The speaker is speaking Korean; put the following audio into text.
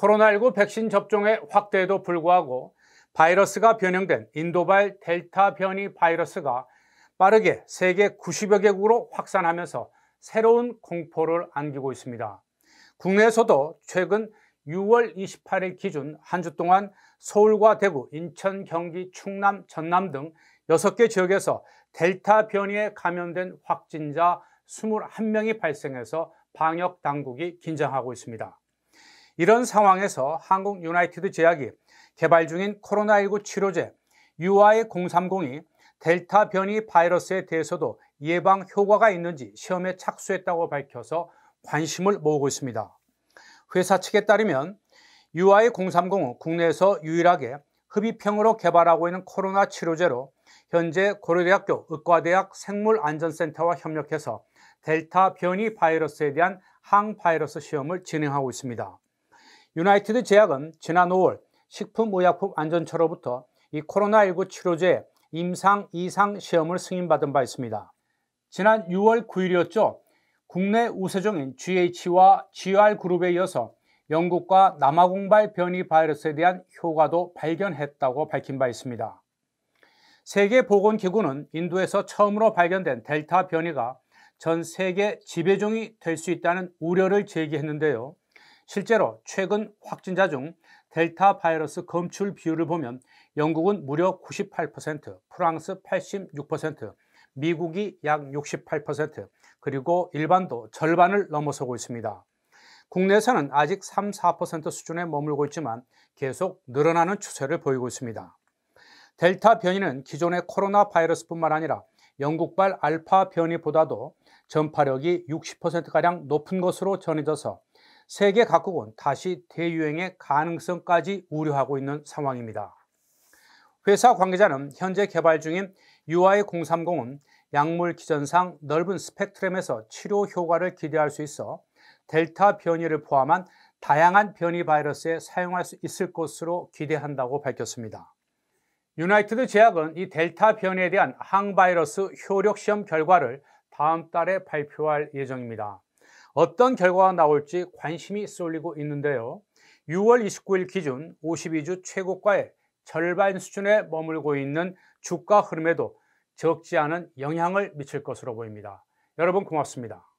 코로나19 백신 접종의 확대에도 불구하고 바이러스가 변형된 인도발 델타 변이 바이러스가 빠르게 세계 90여 개국으로 확산하면서 새로운 공포를 안기고 있습니다. 국내에서도 최근 6월 28일 기준 한 주 동안 서울과 대구, 인천, 경기, 충남, 전남 등 6개 지역에서 델타 변이에 감염된 확진자 21명이 발생해서 방역 당국이 긴장하고 있습니다. 이런 상황에서 한국 유나이티드 제약이 개발 중인 코로나19 치료제 UI030이 델타 변이 바이러스에 대해서도 예방 효과가 있는지 시험에 착수했다고 밝혀서 관심을 모으고 있습니다. 회사 측에 따르면 UI030은 국내에서 유일하게 흡입형으로 개발하고 있는 코로나 치료제로 현재 고려대학교 의과대학 생물안전센터와 협력해서 델타 변이 바이러스에 대한 항바이러스 시험을 진행하고 있습니다. 유나이티드 제약은 지난 5월 식품의약품안전처로부터 이 코로나19 치료제 임상 이상 시험을 승인받은 바 있습니다. 지난 6월 9일이었죠. 국내 우세종인 GH와 GR그룹에 이어서 영국과 남아공발 변이 바이러스에 대한 효과도 발견했다고 밝힌 바 있습니다. 세계보건기구는 인도에서 처음으로 발견된 델타 변이가 전 세계 지배종이 될 수 있다는 우려를 제기했는데요. 실제로 최근 확진자 중 델타 바이러스 검출 비율을 보면 영국은 무려 98%, 프랑스 86%, 미국이 약 68%, 그리고 일반도 절반을 넘어서고 있습니다. 국내에서는 아직 3, 4% 수준에 머물고 있지만 계속 늘어나는 추세를 보이고 있습니다. 델타 변이는 기존의 코로나 바이러스뿐만 아니라 영국발 알파 변이보다도 전파력이 60%가량 높은 것으로 전해져서 세계 각국은 다시 대유행의 가능성까지 우려하고 있는 상황입니다. 회사 관계자는 현재 개발 중인 UI030은 약물 기전상 넓은 스펙트럼에서 치료 효과를 기대할 수 있어 델타 변이를 포함한 다양한 변이 바이러스에 사용할 수 있을 것으로 기대한다고 밝혔습니다. 유나이티드 제약은 이 델타 변이에 대한 항바이러스 효력 시험 결과를 다음 달에 발표할 예정입니다. 어떤 결과가 나올지 관심이 쏠리고 있는데요. 6월 29일 기준 52주 최고가의 절반 수준에 머물고 있는 주가 흐름에도 적지 않은 영향을 미칠 것으로 보입니다. 여러분 고맙습니다.